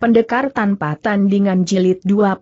Pendekar tanpa tandingan jilid 28.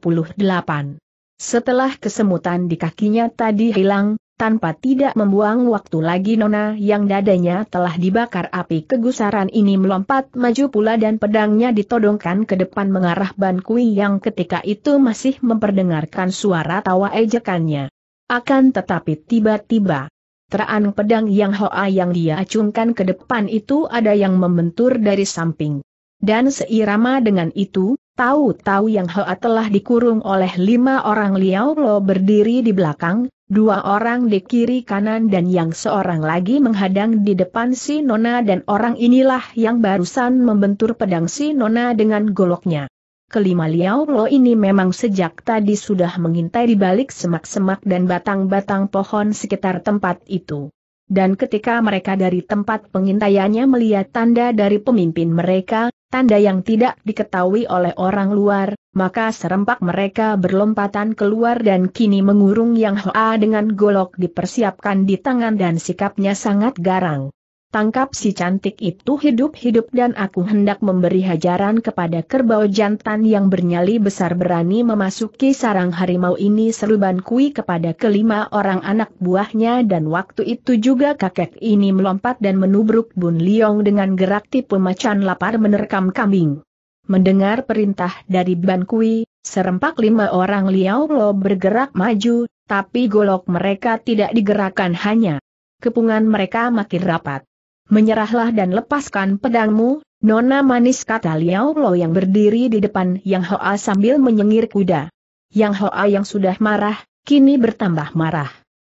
Setelah kesemutan di kakinya tadi hilang, tanpa tidak membuang waktu lagi Nona yang dadanya telah dibakar api kegusaran ini melompat maju pula dan pedangnya ditodongkan ke depan mengarah Ban Kui yang ketika itu masih memperdengarkan suara tawa ejekannya. Akan tetapi tiba-tiba, teraan pedang yang Hoa yang dia acungkan ke depan itu ada yang membentur dari samping. Dan seirama dengan itu, tahu-tahu Yang Hoa telah dikurung oleh lima orang Liao Lo berdiri di belakang, dua orang di kiri kanan dan yang seorang lagi menghadang di depan si Nona dan orang inilah yang barusan membentur pedang si Nona dengan goloknya. Kelima Liao Lo ini memang sejak tadi sudah mengintai di balik semak-semak dan batang-batang pohon sekitar tempat itu. Dan ketika mereka dari tempat pengintaiannya melihat tanda dari pemimpin mereka, tanda yang tidak diketahui oleh orang luar, maka serempak mereka berlompatan keluar dan kini mengurung Yang Hoa dengan golok dipersiapkan di tangan dan sikapnya sangat garang tangkap si cantik itu hidup-hidup dan aku hendak memberi hajaran kepada kerbau jantan yang bernyali besar berani memasuki sarang harimau ini seruban kui kepada kelima orang anak buahnya dan waktu itu juga kakek ini melompat dan menubruk Bun Liong dengan gerak tipe macan lapar menerkam kambing. Mendengar perintah dari Ban Kui, serempak lima orang Liao Lo bergerak maju, tapi golok mereka tidak digerakkan hanya. Kepungan mereka makin rapat menyerahlah dan lepaskan pedangmu, Nona manis kata Liao Lo yang berdiri di depan Yang Hoa sambil menyengir kuda. Yang Hoa yang sudah marah, kini bertambah marah.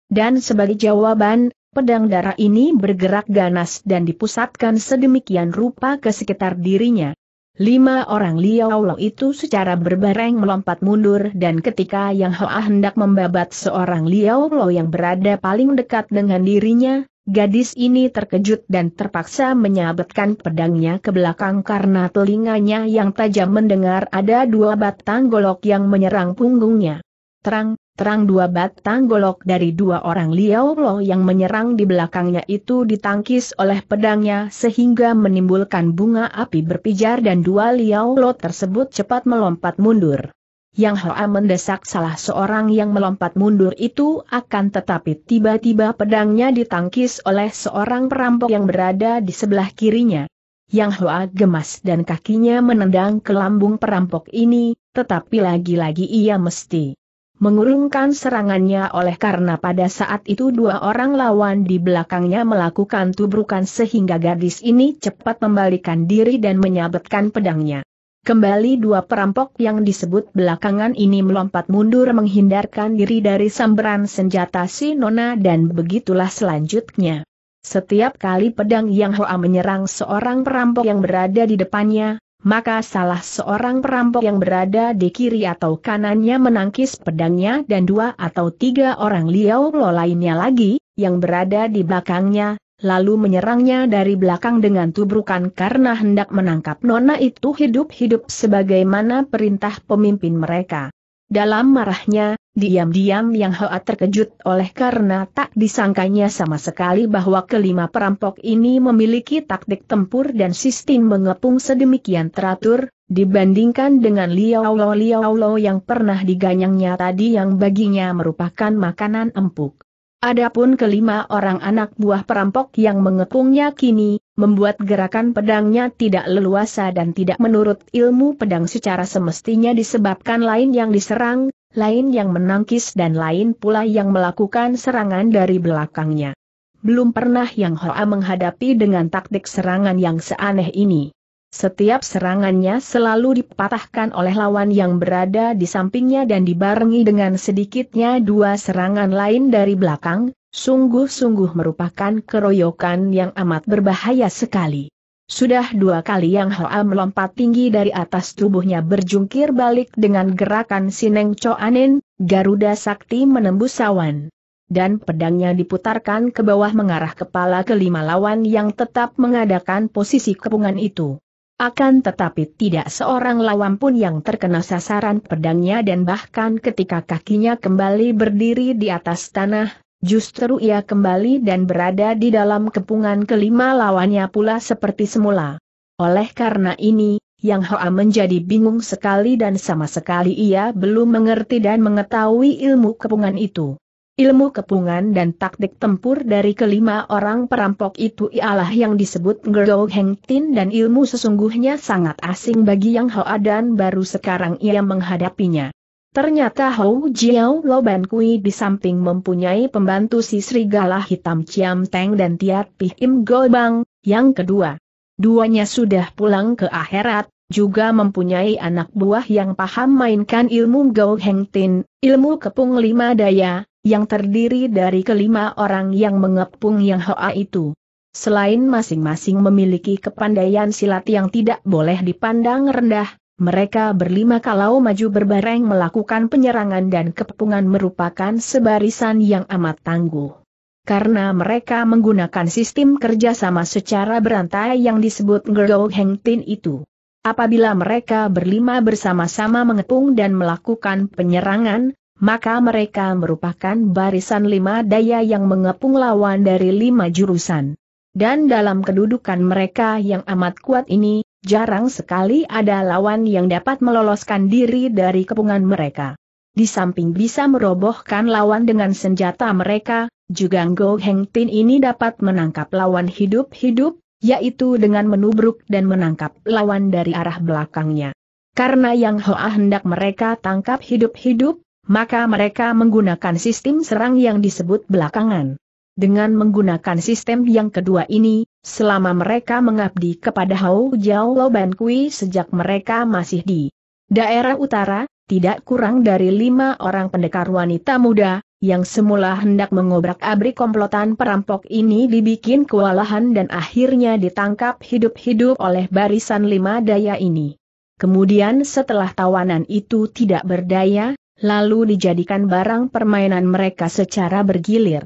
Dan sebagai jawaban, pedang darah ini bergerak ganas dan dipusatkan sedemikian rupa ke sekitar dirinya. Lima orang Liao Lo itu secara berbareng melompat mundur dan ketika Yang Hoa hendak membabat seorang Liao Lo yang berada paling dekat dengan dirinya, Gadis ini terkejut dan terpaksa menyabetkan pedangnya ke belakang karena telinganya yang tajam mendengar ada dua batang golok yang menyerang punggungnya. Terang, terang dua batang golok dari dua orang Liao Lo yang menyerang di belakangnya itu ditangkis oleh pedangnya sehingga menimbulkan bunga api berpijar dan dua Liao Lo tersebut cepat melompat mundur. Yang Hoa mendesak salah seorang yang melompat mundur itu akan tetapi tiba-tiba pedangnya ditangkis oleh seorang perampok yang berada di sebelah kirinya. Yang Hoa gemas dan kakinya menendang ke lambung perampok ini, tetapi lagi-lagi ia mesti mengurungkan serangannya oleh karena pada saat itu dua orang lawan di belakangnya melakukan tubrukan sehingga gadis ini cepat membalikan diri dan menyabetkan pedangnya. Kembali dua perampok yang disebut belakangan ini melompat mundur menghindarkan diri dari sambaran senjata si Nona dan begitulah selanjutnya. Setiap kali pedang Yang Hoa menyerang seorang perampok yang berada di depannya, maka salah seorang perampok yang berada di kiri atau kanannya menangkis pedangnya dan dua atau tiga orang Liao Lo lainnya lagi, yang berada di belakangnya, lalu menyerangnya dari belakang dengan tubrukan karena hendak menangkap nona itu hidup-hidup sebagaimana perintah pemimpin mereka. Dalam marahnya, diam-diam Yang Hoa terkejut oleh karena tak disangkanya sama sekali bahwa kelima perampok ini memiliki taktik tempur dan sistem mengepung sedemikian teratur, dibandingkan dengan Liao Lo Liao Lo yang pernah diganyangnya tadi yang baginya merupakan makanan empuk. Adapun kelima orang anak buah perampok yang mengepungnya kini, membuat gerakan pedangnya tidak leluasa dan tidak menurut ilmu pedang secara semestinya disebabkan lain yang diserang, lain yang menangkis dan lain pula yang melakukan serangan dari belakangnya. Belum pernah Yang Hoa menghadapi dengan taktik serangan yang seaneh ini. Setiap serangannya selalu dipatahkan oleh lawan yang berada di sampingnya dan dibarengi dengan sedikitnya dua serangan lain dari belakang, sungguh-sungguh merupakan keroyokan yang amat berbahaya sekali. Sudah dua kali yang Hoa melompat tinggi dari atas tubuhnya berjungkir balik dengan gerakan Sineng Choanin, Garuda Sakti menembus sawan dan pedangnya diputarkan ke bawah mengarah kepala kelima lawan yang tetap mengadakan posisi kepungan itu. Akan tetapi tidak seorang lawan pun yang terkena sasaran pedangnya dan bahkan ketika kakinya kembali berdiri di atas tanah, justru ia kembali dan berada di dalam kepungan kelima lawannya pula seperti semula. Oleh karena ini, Yang Hoa menjadi bingung sekali dan sama sekali ia belum mengerti dan mengetahui ilmu kepungan itu. Ilmu kepungan dan taktik tempur dari kelima orang perampok itu ialah yang disebut Ngero Heng Tin dan ilmu sesungguhnya sangat asing bagi Yang Hoa dan baru sekarang ia menghadapinya. Ternyata Hou Jiao Ban Kui di samping mempunyai pembantu si Serigala Hitam Ciam Teng dan Tiat Pih Im Go Bang, yang kedua. Duanya sudah pulang ke akhirat, juga mempunyai anak buah yang paham mainkan ilmu Gao Heng Tin, ilmu kepung lima daya, yang terdiri dari kelima orang yang mengepung Yang Hoa itu. Selain masing-masing memiliki kepandaian silat yang tidak boleh dipandang rendah, mereka berlima kalau maju berbareng melakukan penyerangan dan kepungan merupakan sebarisan yang amat tangguh. Karena mereka menggunakan sistem kerjasama secara berantai yang disebut Gerou Heng Tin itu. Apabila mereka berlima bersama-sama mengepung dan melakukan penyerangan, maka mereka merupakan barisan lima daya yang mengepung lawan dari lima jurusan. Dan dalam kedudukan mereka yang amat kuat ini, jarang sekali ada lawan yang dapat meloloskan diri dari kepungan mereka. Di samping bisa merobohkan lawan dengan senjata mereka, juga Ngo Heng Tin ini dapat menangkap lawan hidup-hidup, yaitu dengan menubruk dan menangkap lawan dari arah belakangnya. Karena yang Hoa hendak mereka tangkap hidup-hidup, maka mereka menggunakan sistem serang yang disebut belakangan. Dengan menggunakan sistem yang kedua ini, selama mereka mengabdi kepada Hao Jiao Loban Kui sejak mereka masih di daerah utara, tidak kurang dari lima orang pendekar wanita muda, yang semula hendak mengobrak-abrik komplotan perampok ini dibikin kewalahan dan akhirnya ditangkap hidup-hidup oleh barisan lima daya ini. Kemudian setelah tawanan itu tidak berdaya, lalu dijadikan barang permainan mereka secara bergilir.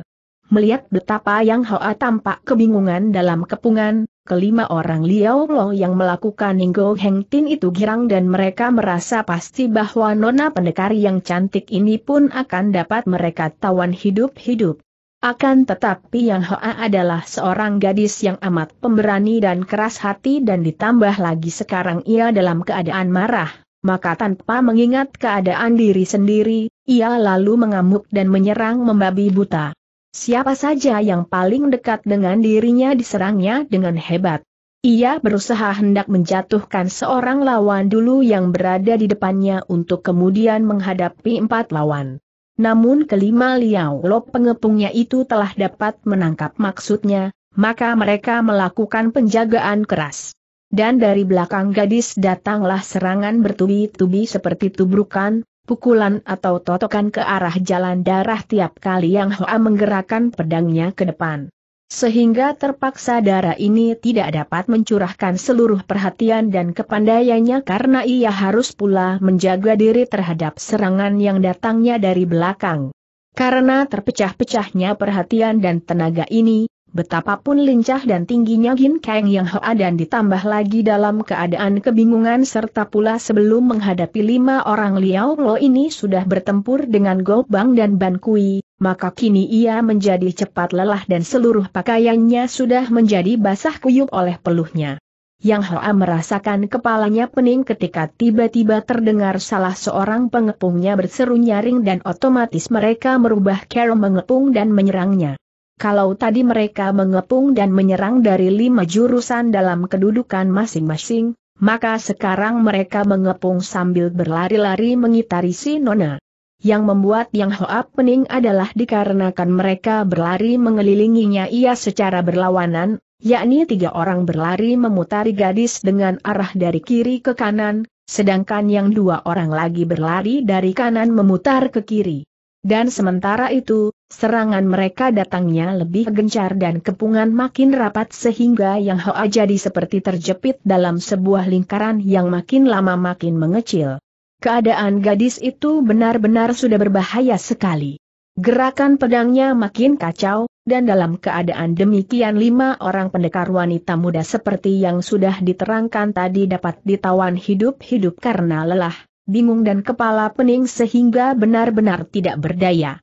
Melihat betapa Yang Hoa tampak kebingungan dalam kepungan, kelima orang Liao Long yang melakukan Ninggo Heng Tin itu girang dan mereka merasa pasti bahwa nona pendekar yang cantik ini pun akan dapat mereka tawan hidup-hidup. Akan tetapi Yang Hoa adalah seorang gadis yang amat pemberani dan keras hati dan ditambah lagi sekarang ia dalam keadaan marah. Maka tanpa mengingat keadaan diri sendiri, ia lalu mengamuk dan menyerang membabi buta. Siapa saja yang paling dekat dengan dirinya diserangnya dengan hebat. Ia berusaha hendak menjatuhkan seorang lawan dulu yang berada di depannya untuk kemudian menghadapi empat lawan. Namun kelima Liao lop pengepungnya itu telah dapat menangkap maksudnya, maka mereka melakukan penjagaan keras. Dan dari belakang gadis datanglah serangan bertubi-tubi seperti tubrukan, pukulan atau totokan ke arah jalan darah tiap kali yang Hoa menggerakkan pedangnya ke depan. Sehingga terpaksa darah ini tidak dapat mencurahkan seluruh perhatian dan kepandaiannya karena ia harus pula menjaga diri terhadap serangan yang datangnya dari belakang. Karena terpecah-pecahnya perhatian dan tenaga ini, betapapun lincah dan tingginya Gin Kang Yang Hoa dan ditambah lagi dalam keadaan kebingungan serta pula sebelum menghadapi lima orang Liao Lo ini sudah bertempur dengan Gobang dan Ban Kui, maka kini ia menjadi cepat lelah dan seluruh pakaiannya sudah menjadi basah kuyup oleh peluhnya. Yang Hoa merasakan kepalanya pening ketika tiba-tiba terdengar salah seorang pengepungnya berseru nyaring dan otomatis mereka merubah cara mengepung dan menyerangnya. Kalau tadi mereka mengepung dan menyerang dari lima jurusan dalam kedudukan masing-masing, maka sekarang mereka mengepung sambil berlari-lari mengitari si Nona. Yang membuat Yang Hoa pening adalah dikarenakan mereka berlari mengelilinginya ia secara berlawanan, yakni tiga orang berlari memutari gadis dengan arah dari kiri ke kanan, sedangkan yang dua orang lagi berlari dari kanan memutar ke kiri. Dan sementara itu, Serangan mereka datangnya lebih gencar dan kepungan makin rapat sehingga Yang Hoa jadi seperti terjepit dalam sebuah lingkaran yang makin lama makin mengecil. Keadaan gadis itu benar-benar sudah berbahaya sekali. Gerakan pedangnya makin kacau, dan dalam keadaan demikian lima orang pendekar wanita muda seperti yang sudah diterangkan tadi dapat ditawan hidup-hidup karena lelah, bingung dan kepala pening sehingga benar-benar tidak berdaya.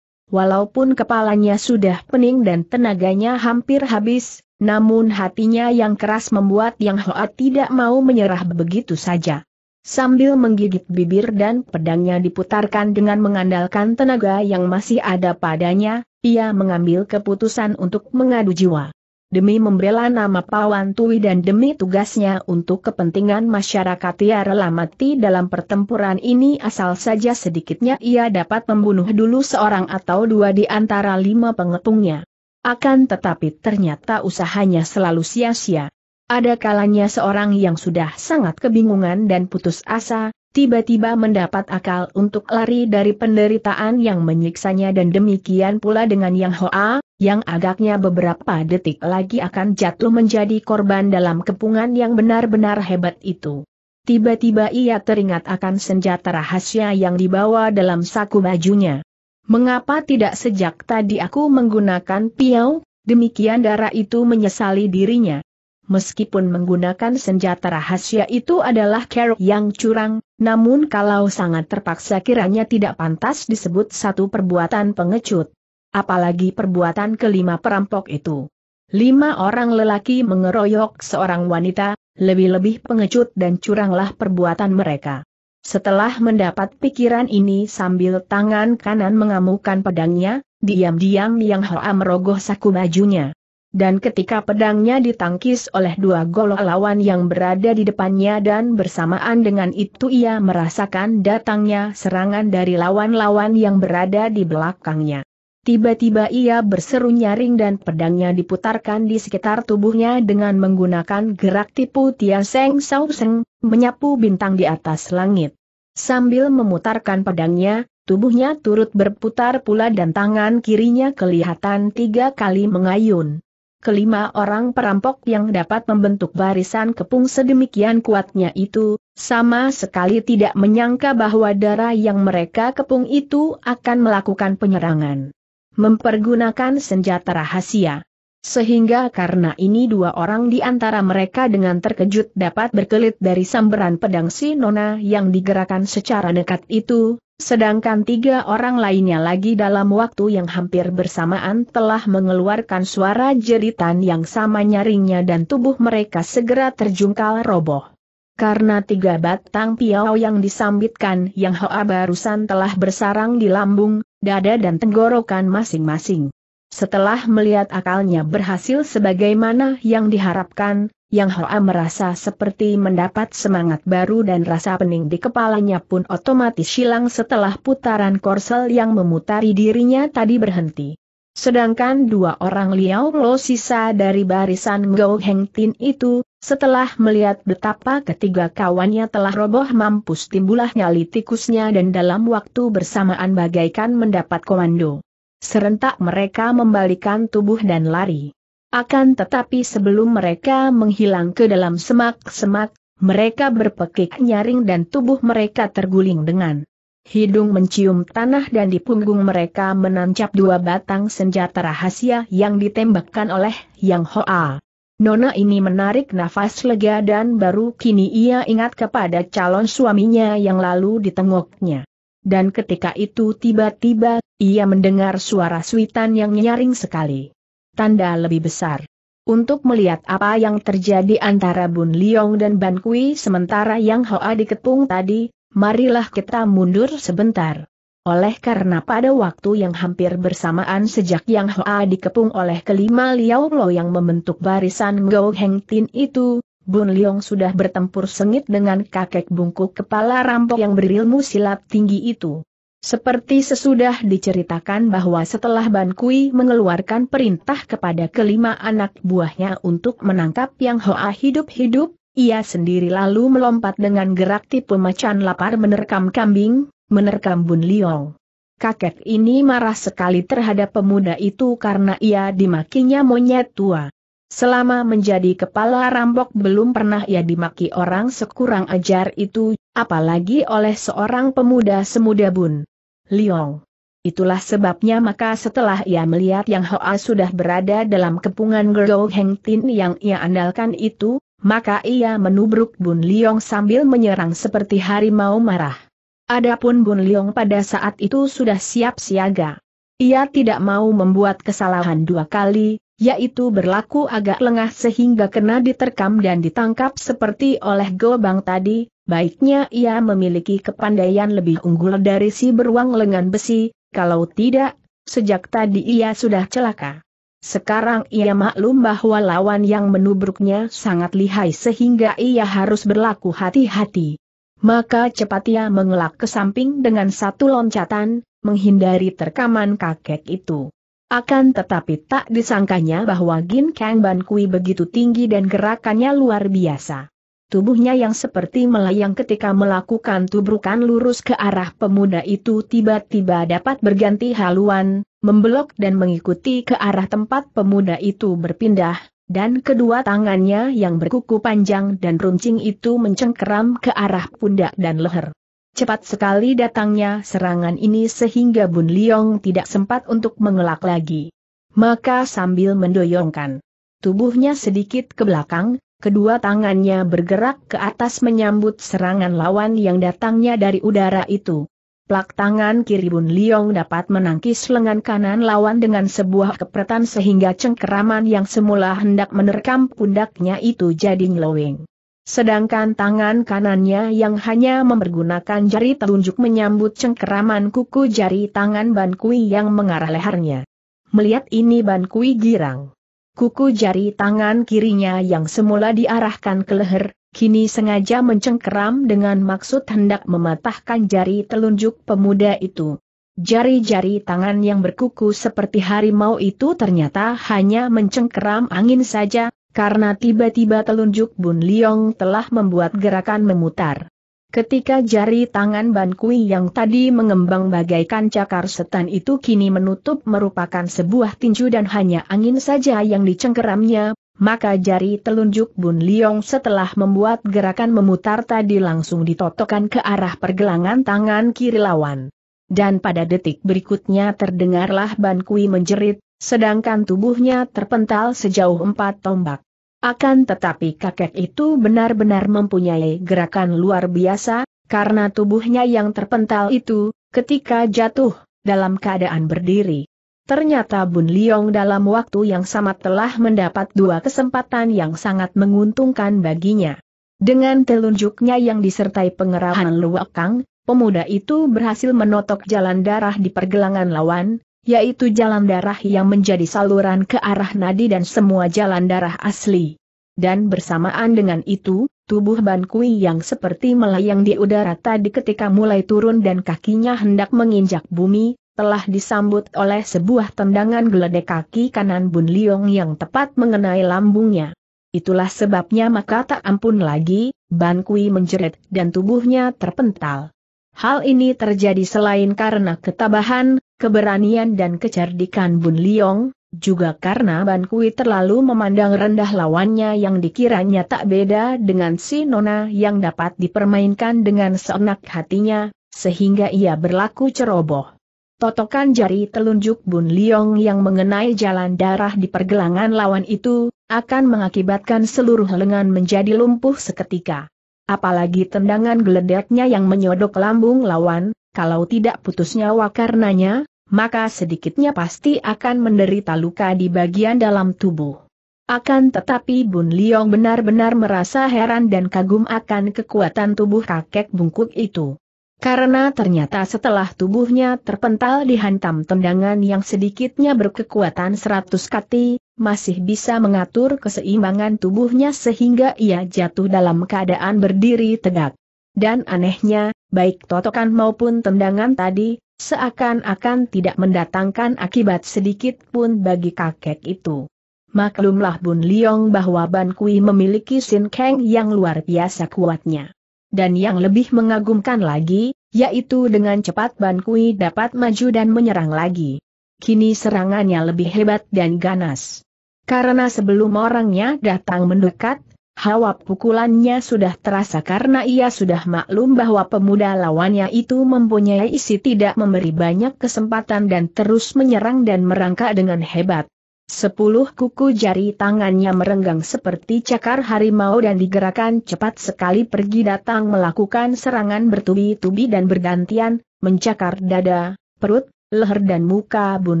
Walaupun kepalanya sudah pening dan tenaganya hampir habis, namun hatinya yang keras membuat Yang Hoa tidak mau menyerah begitu saja. Sambil menggigit bibir dan pedangnya diputarkan dengan mengandalkan tenaga yang masih ada padanya, ia mengambil keputusan untuk mengadu jiwa demi membela nama Pawan Tui dan demi tugasnya untuk kepentingan masyarakat ia rela mati dalam pertempuran ini asal saja sedikitnya ia dapat membunuh dulu seorang atau dua di antara lima pengepungnya. Akan tetapi ternyata usahanya selalu sia-sia. Ada kalanya seorang yang sudah sangat kebingungan dan putus asa, tiba-tiba mendapat akal untuk lari dari penderitaan yang menyiksanya dan demikian pula dengan Yang Hoa, yang agaknya beberapa detik lagi akan jatuh menjadi korban dalam kepungan yang benar-benar hebat itu. Tiba-tiba ia teringat akan senjata rahasia yang dibawa dalam saku bajunya. Mengapa tidak sejak tadi aku menggunakan piau? Demikian darah itu menyesali dirinya. Meskipun menggunakan senjata rahasia itu adalah kerok yang curang, namun kalau sangat terpaksa kiranya tidak pantas disebut satu perbuatan pengecut apalagi perbuatan kelima perampok itu. Lima orang lelaki mengeroyok seorang wanita, lebih-lebih pengecut dan curanglah perbuatan mereka. Setelah mendapat pikiran ini sambil tangan kanan mengamukan pedangnya, diam-diam Yang Hoa merogoh saku bajunya. Dan ketika pedangnya ditangkis oleh dua golok lawan yang berada di depannya dan bersamaan dengan itu ia merasakan datangnya serangan dari lawan-lawan yang berada di belakangnya. Tiba-tiba ia berseru nyaring dan pedangnya diputarkan di sekitar tubuhnya dengan menggunakan gerak tipu Tia Seng Sao Seng, menyapu bintang di atas langit. Sambil memutarkan pedangnya, tubuhnya turut berputar pula dan tangan kirinya kelihatan tiga kali mengayun. Kelima orang perampok yang dapat membentuk barisan kepung sedemikian kuatnya itu, sama sekali tidak menyangka bahwa darah yang mereka kepung itu akan melakukan penyerangan mempergunakan senjata rahasia. Sehingga karena ini dua orang di antara mereka dengan terkejut dapat berkelit dari samberan pedang si Nona yang digerakkan secara dekat itu, sedangkan tiga orang lainnya lagi dalam waktu yang hampir bersamaan telah mengeluarkan suara jeritan yang sama nyaringnya dan tubuh mereka segera terjungkal roboh. Karena tiga batang piau yang disambitkan yang Hoa barusan telah bersarang di lambung, dada dan tenggorokan masing-masing. Setelah melihat akalnya berhasil sebagaimana yang diharapkan, Yang Hoa merasa seperti mendapat semangat baru dan rasa pening di kepalanya pun otomatis hilang setelah putaran korsel yang memutari dirinya tadi berhenti. Sedangkan dua orang Liao Lo sisa dari barisan Ngou Heng Tin itu, setelah melihat betapa ketiga kawannya telah roboh mampus timbulah nyali tikusnya dan dalam waktu bersamaan bagaikan mendapat komando. Serentak mereka membalikan tubuh dan lari. Akan tetapi sebelum mereka menghilang ke dalam semak-semak, mereka berpekik nyaring dan tubuh mereka terguling dengan hidung mencium tanah dan di punggung mereka menancap dua batang senjata rahasia yang ditembakkan oleh Yang Hoa. Nona ini menarik nafas lega dan baru kini ia ingat kepada calon suaminya yang lalu ditengoknya. Dan ketika itu tiba-tiba, ia mendengar suara suitan yang nyaring sekali. Tanda lebih besar. Untuk melihat apa yang terjadi antara Bun Liong dan Ban Kui sementara Yang Hoa diketung tadi, marilah kita mundur sebentar. Oleh karena pada waktu yang hampir bersamaan sejak Yang Hoa dikepung oleh kelima Liao Lo yang membentuk barisan Gou Heng Tin itu, Bun Leong sudah bertempur sengit dengan kakek bungkuk kepala rampok yang berilmu silat tinggi itu. Seperti sesudah diceritakan bahwa setelah Ban Kui mengeluarkan perintah kepada kelima anak buahnya untuk menangkap Yang Hoa hidup-hidup, ia sendiri lalu melompat dengan gerak tipu macan lapar menerkam kambing, menerkam Bun Liong. Kakek ini marah sekali terhadap pemuda itu karena ia dimakinya monyet tua. Selama menjadi kepala rampok belum pernah ia dimaki orang sekurang ajar itu, apalagi oleh seorang pemuda semuda Bun. Liong. Itulah sebabnya maka setelah ia melihat yang Hoa sudah berada dalam kepungan Gerdo Heng Tin yang ia andalkan itu, maka ia menubruk Bun Liong sambil menyerang seperti harimau marah. Adapun Bun Leong pada saat itu sudah siap siaga. Ia tidak mau membuat kesalahan dua kali, yaitu berlaku agak lengah sehingga kena diterkam dan ditangkap seperti oleh gobang tadi, baiknya ia memiliki kepandaian lebih unggul dari si beruang lengan besi, kalau tidak, sejak tadi ia sudah celaka. Sekarang ia maklum bahwa lawan yang menubruknya sangat lihai sehingga ia harus berlaku hati-hati maka cepat ia mengelak ke samping dengan satu loncatan, menghindari terkaman kakek itu. Akan tetapi tak disangkanya bahwa Gin Kang Ban Kui begitu tinggi dan gerakannya luar biasa. Tubuhnya yang seperti melayang ketika melakukan tubrukan lurus ke arah pemuda itu tiba-tiba dapat berganti haluan, membelok dan mengikuti ke arah tempat pemuda itu berpindah, dan kedua tangannya yang berkuku panjang dan runcing itu mencengkeram ke arah pundak dan leher. Cepat sekali datangnya serangan ini sehingga Bun Liong tidak sempat untuk mengelak lagi. Maka sambil mendoyongkan tubuhnya sedikit ke belakang, kedua tangannya bergerak ke atas menyambut serangan lawan yang datangnya dari udara itu. Plak tangan kiri Bun Liong dapat menangkis lengan kanan lawan dengan sebuah kepretan sehingga cengkeraman yang semula hendak menerkam pundaknya itu jadi ngeloweng. Sedangkan tangan kanannya yang hanya mempergunakan jari telunjuk menyambut cengkeraman kuku jari tangan Ban Kui yang mengarah lehernya. Melihat ini Ban Kui girang. Kuku jari tangan kirinya yang semula diarahkan ke leher, kini sengaja mencengkeram dengan maksud hendak mematahkan jari telunjuk pemuda itu. Jari-jari tangan yang berkuku seperti harimau itu ternyata hanya mencengkeram angin saja, karena tiba-tiba telunjuk Bun Liong telah membuat gerakan memutar. Ketika jari tangan Ban Kui yang tadi mengembang bagaikan cakar setan itu kini menutup merupakan sebuah tinju dan hanya angin saja yang dicengkeramnya, maka jari telunjuk Bun Liong setelah membuat gerakan memutar tadi langsung ditotokkan ke arah pergelangan tangan kiri lawan. Dan pada detik berikutnya terdengarlah Ban Kui menjerit, sedangkan tubuhnya terpental sejauh empat tombak. Akan tetapi kakek itu benar-benar mempunyai gerakan luar biasa, karena tubuhnya yang terpental itu, ketika jatuh, dalam keadaan berdiri, Ternyata Bun Liong dalam waktu yang sama telah mendapat dua kesempatan yang sangat menguntungkan baginya. Dengan telunjuknya yang disertai pengerahan luak kang, pemuda itu berhasil menotok jalan darah di pergelangan lawan, yaitu jalan darah yang menjadi saluran ke arah nadi dan semua jalan darah asli. Dan bersamaan dengan itu, tubuh Ban Kui yang seperti melayang di udara tadi ketika mulai turun dan kakinya hendak menginjak bumi, telah disambut oleh sebuah tendangan geledek kaki kanan Bun Liong yang tepat mengenai lambungnya. Itulah sebabnya maka tak ampun lagi, Ban Kui menjerit dan tubuhnya terpental. Hal ini terjadi selain karena ketabahan, keberanian dan kecerdikan Bun Liong, juga karena Ban Kui terlalu memandang rendah lawannya yang dikiranya tak beda dengan si Nona yang dapat dipermainkan dengan seenak hatinya, sehingga ia berlaku ceroboh. Totokan jari telunjuk Bun Liong yang mengenai jalan darah di pergelangan lawan itu, akan mengakibatkan seluruh lengan menjadi lumpuh seketika. Apalagi tendangan geledeknya yang menyodok lambung lawan, kalau tidak putus nyawa karenanya, maka sedikitnya pasti akan menderita luka di bagian dalam tubuh. Akan tetapi Bun Liong benar-benar merasa heran dan kagum akan kekuatan tubuh kakek bungkuk itu. Karena ternyata setelah tubuhnya terpental dihantam tendangan yang sedikitnya berkekuatan 100 kati, masih bisa mengatur keseimbangan tubuhnya sehingga ia jatuh dalam keadaan berdiri tegak. Dan anehnya, baik totokan maupun tendangan tadi, seakan-akan tidak mendatangkan akibat sedikit pun bagi kakek itu. Maklumlah Bun Liong bahwa Ban Kui memiliki Sin Kang yang luar biasa kuatnya dan yang lebih mengagumkan lagi, yaitu dengan cepat Ban Kui dapat maju dan menyerang lagi. Kini serangannya lebih hebat dan ganas. Karena sebelum orangnya datang mendekat, hawa pukulannya sudah terasa karena ia sudah maklum bahwa pemuda lawannya itu mempunyai isi tidak memberi banyak kesempatan dan terus menyerang dan merangkak dengan hebat. Sepuluh kuku jari tangannya merenggang seperti cakar harimau dan digerakkan cepat sekali pergi datang melakukan serangan bertubi-tubi dan bergantian, mencakar dada, perut, leher dan muka Bun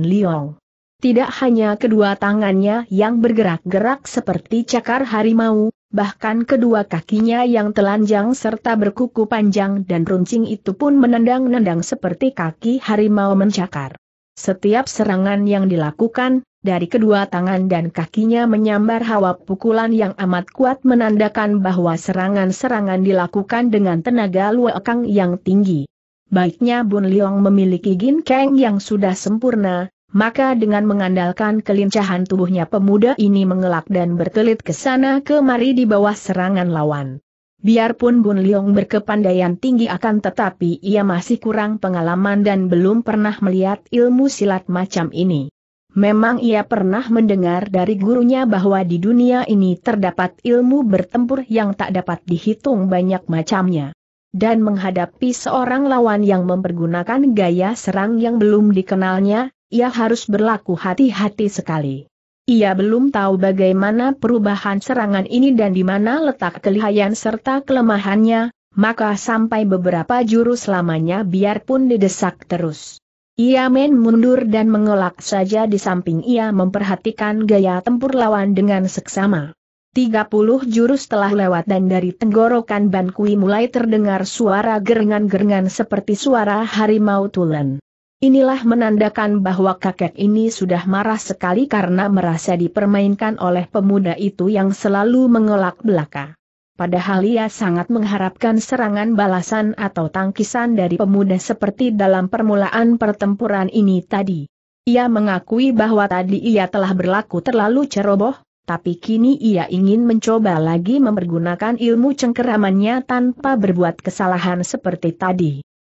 Liong. Tidak hanya kedua tangannya yang bergerak-gerak seperti cakar harimau, bahkan kedua kakinya yang telanjang serta berkuku panjang dan runcing itu pun menendang-nendang seperti kaki harimau mencakar. Setiap serangan yang dilakukan, dari kedua tangan dan kakinya menyambar hawa pukulan yang amat kuat menandakan bahwa serangan-serangan dilakukan dengan tenaga luekang yang tinggi. Baiknya Bun Liong memiliki gin kang yang sudah sempurna, maka dengan mengandalkan kelincahan tubuhnya pemuda ini mengelak dan berkelit ke sana kemari di bawah serangan lawan. Biarpun Bun Liong berkepandaian tinggi akan tetapi ia masih kurang pengalaman dan belum pernah melihat ilmu silat macam ini. Memang ia pernah mendengar dari gurunya bahwa di dunia ini terdapat ilmu bertempur yang tak dapat dihitung banyak macamnya. Dan menghadapi seorang lawan yang mempergunakan gaya serang yang belum dikenalnya, ia harus berlaku hati-hati sekali. Ia belum tahu bagaimana perubahan serangan ini dan di mana letak kelihayan serta kelemahannya, maka sampai beberapa jurus lamanya biarpun didesak terus. Ia main mundur dan mengelak saja di samping ia memperhatikan gaya tempur lawan dengan seksama. 30 jurus telah lewat dan dari tenggorokan Bankui mulai terdengar suara gerengan-gerengan seperti suara harimau tulen. Inilah menandakan bahwa kakek ini sudah marah sekali karena merasa dipermainkan oleh pemuda itu yang selalu mengelak belaka. Padahal ia sangat mengharapkan serangan balasan atau tangkisan dari pemuda seperti dalam permulaan pertempuran ini tadi. Ia mengakui bahwa tadi ia telah berlaku terlalu ceroboh, tapi kini ia ingin mencoba lagi mempergunakan ilmu cengkeramannya tanpa berbuat kesalahan seperti tadi.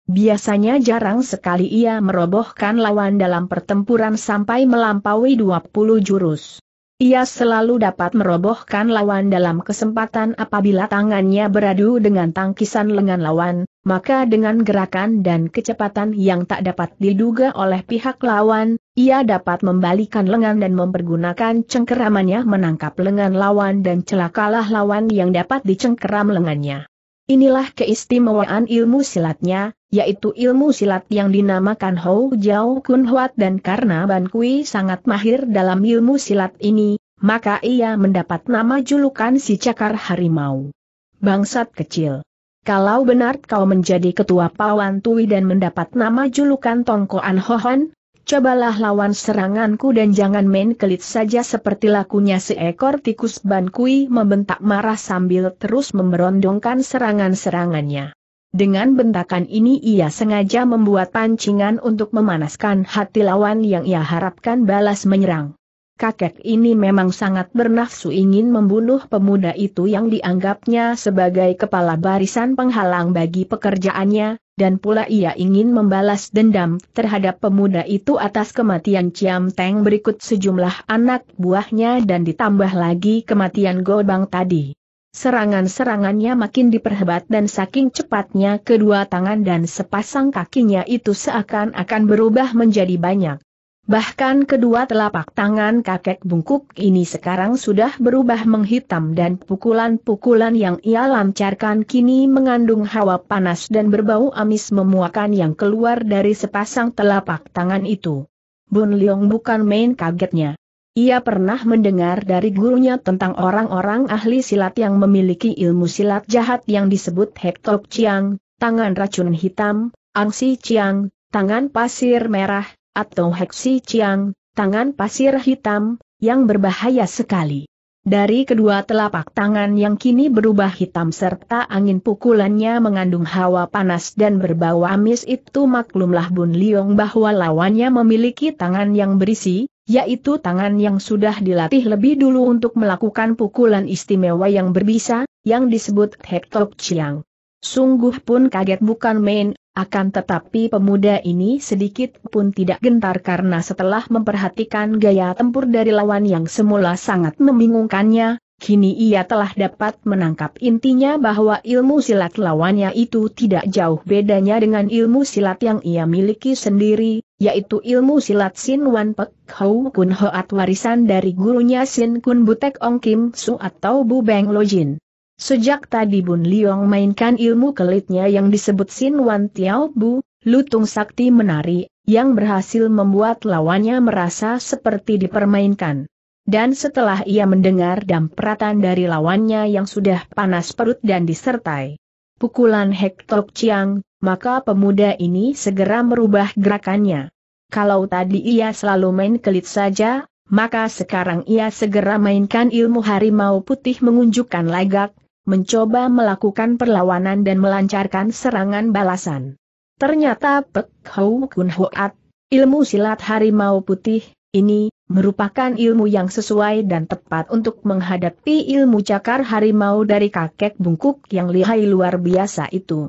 Biasanya jarang sekali ia merobohkan lawan dalam pertempuran sampai melampaui 20 jurus. Ia selalu dapat merobohkan lawan dalam kesempatan apabila tangannya beradu dengan tangkisan lengan lawan, maka dengan gerakan dan kecepatan yang tak dapat diduga oleh pihak lawan, ia dapat membalikan lengan dan mempergunakan cengkeramannya menangkap lengan lawan dan celakalah lawan yang dapat dicengkeram lengannya. Inilah keistimewaan ilmu silatnya, yaitu ilmu silat yang dinamakan Hou Jiao Kun Huat dan karena Ban Kui sangat mahir dalam ilmu silat ini, maka ia mendapat nama julukan si cakar harimau. Bangsat kecil. Kalau benar kau menjadi ketua Pawan Tui dan mendapat nama julukan Tongkoan Hohon, cobalah lawan seranganku dan jangan main kelit saja seperti lakunya seekor tikus bankui membentak marah sambil terus memberondongkan serangan-serangannya. Dengan bentakan ini ia sengaja membuat pancingan untuk memanaskan hati lawan yang ia harapkan balas menyerang. Kakek ini memang sangat bernafsu ingin membunuh pemuda itu yang dianggapnya sebagai kepala barisan penghalang bagi pekerjaannya, dan pula ia ingin membalas dendam terhadap pemuda itu atas kematian Ciam Teng berikut sejumlah anak buahnya dan ditambah lagi kematian Gobang tadi. Serangan-serangannya makin diperhebat dan saking cepatnya kedua tangan dan sepasang kakinya itu seakan-akan berubah menjadi banyak. Bahkan kedua telapak tangan kakek bungkuk ini sekarang sudah berubah menghitam dan pukulan-pukulan yang ia lancarkan kini mengandung hawa panas dan berbau amis memuakan yang keluar dari sepasang telapak tangan itu. Bun Leong bukan main kagetnya. Ia pernah mendengar dari gurunya tentang orang-orang ahli silat yang memiliki ilmu silat jahat yang disebut Hektok Chiang, tangan racun hitam, Angsi Chiang, tangan pasir merah, atau Heksi Chiang, tangan pasir hitam, yang berbahaya sekali. Dari kedua telapak tangan yang kini berubah hitam serta angin pukulannya mengandung hawa panas dan berbau amis itu maklumlah Bun Liong bahwa lawannya memiliki tangan yang berisi, yaitu tangan yang sudah dilatih lebih dulu untuk melakukan pukulan istimewa yang berbisa, yang disebut Hektok Chiang. Sungguh pun kaget bukan main, akan tetapi pemuda ini sedikit pun tidak gentar karena setelah memperhatikan gaya tempur dari lawan yang semula sangat membingungkannya, kini ia telah dapat menangkap intinya bahwa ilmu silat lawannya itu tidak jauh bedanya dengan ilmu silat yang ia miliki sendiri, yaitu ilmu silat Sin Wan Pek Hou Kun Hoat warisan dari gurunya Sin Kun Butek Ong Kim Su atau Bu Beng Lojin. Sejak tadi Bun Liong mainkan ilmu kelitnya yang disebut Sin Wan Tiao Bu, lutung sakti menari, yang berhasil membuat lawannya merasa seperti dipermainkan. Dan setelah ia mendengar dampratan dari lawannya yang sudah panas perut dan disertai pukulan Hektok Chiang, maka pemuda ini segera merubah gerakannya. Kalau tadi ia selalu main kelit saja, maka sekarang ia segera mainkan ilmu harimau putih mengunjukkan lagak, mencoba melakukan perlawanan dan melancarkan serangan balasan. Ternyata Pek Hou Kun Hoat, ilmu silat harimau putih, ini, merupakan ilmu yang sesuai dan tepat untuk menghadapi ilmu cakar harimau dari kakek bungkuk yang lihai luar biasa itu.